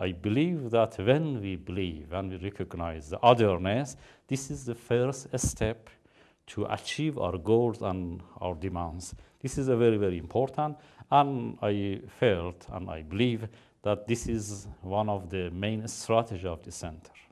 I believe that when we believe and we recognize the otherness, this is the first step to achieve our goals and our demands. This is a very, very important, and I felt and I believe that this is one of the main strategy of the center.